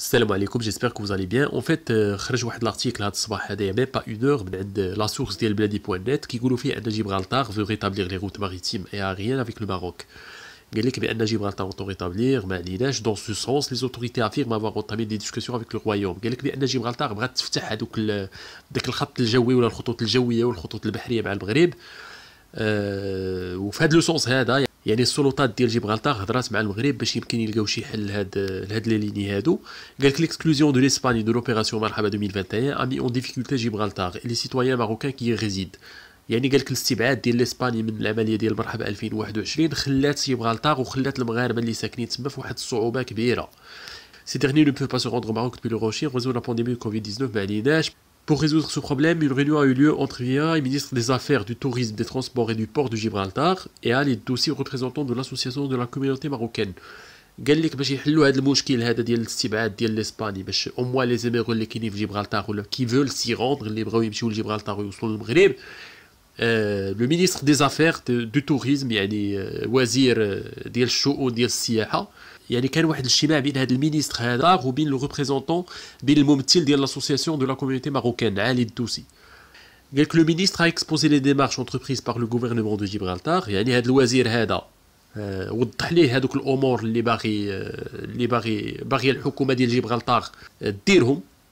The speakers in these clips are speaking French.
Salam alaykoum, j'espère que vous allez bien. En fait, خرج euh, واحد l'article hein, ce matin, hadi mais pas une heure, ben d'après la source dial qui dit que Gibraltar veut rétablir les routes maritimes et aériennes avec le Maroc. Galek que ben jibgha alta veut établir mais on dans ce sens, les autorités affirment avoir entamé des discussions avec le Royaume. Galek que ben jibgha alta veut t'ouvrir hadouk le dak le champ de jeu ou les lignes aériennes et les lignes maritimes avec le Maroc. dans euh, le source hein, هذا يعني السلطات ديال جيبغالتار هضرات مع المغرب باش يمكن يلقاو شي حل لهاد لهاد لي ليني هادو قالك ليكسكلوزيون دو ليسباني دو لوبيراسيون مرحبا 2021 امي اون ديفيكولتي جيبغالتار لي سيتويان ماروكان كي ريزيد يعني قالك الاستبعاد ديال الاسباني من العمليه ديال مرحبا 2021 خلات جيبغالتار وخلات المغاربه اللي ساكنين تما في واحد الصعوبه كبيره Ces derniers ne peuvent pas se rendre au Maroc depuis leur recherche, raison de la pandémie de Covid-19, mais Pour résoudre ce problème, une réunion a eu lieu entre les et ministre des Affaires, du Tourisme, des Transports et du Port de Gibraltar, et Ali aussi représentant de l'association de la communauté marocaine. قال لك باش يحلوا هذا المشكل هذا ديال الاستبعاد ديال الاسباني باش اموا لي زيميرو اللي كاينين في veulent ولا كي فول سي روندر اللي بغاو يمشيو لجيبرالتار ويوصلوا للمغرب لو مينيستر دي زافير دو توريزم يعني وزير ديال il y a un autre chemin qui est le ministre ou le représentant de l'association de la communauté marocaine, Ali Douci. le ministre a exposé les démarches entreprises par le gouvernement de Gibraltar, il y a un les wazir qui a été le premier de Gibraltar. Euh,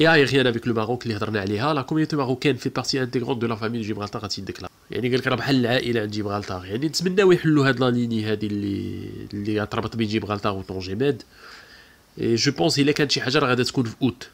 اي اي rien افيك لو ماروك اللي هضرنا عليها لا كوميونيتي ماروكين في بارتي انتيغرون دو لا فامي دو جيبرالتار غادي يديك يعني قال لك راه بحال العائله عند جيبرالتار يعني نتمناو يحلوا هاد لا ليني هادي اللي اللي غتربط بين جيبرالتار و طونجيماد اي جو بونس الا كانت شي حاجه راه غادا تكون في اوت